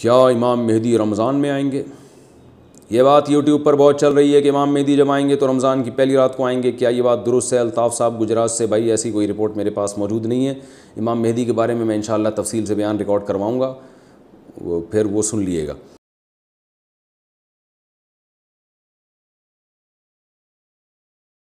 क्या इमाम मेहदी रमज़ान में आएंगे ये बात यूट्यूब पर बहुत चल रही है कि इमाम मेहदी जब आएंगे तो रमज़ान की पहली रात को आएंगे क्या ये बात दुरुस्त है अल्ताफ़ साहब गुजरात से भाई ऐसी कोई रिपोर्ट मेरे पास मौजूद नहीं है इमाम मेहदी के बारे में मैं इन तफसील से बयान रिकॉर्ड करवाऊँगा वो फिर वो सुन लीजिएगा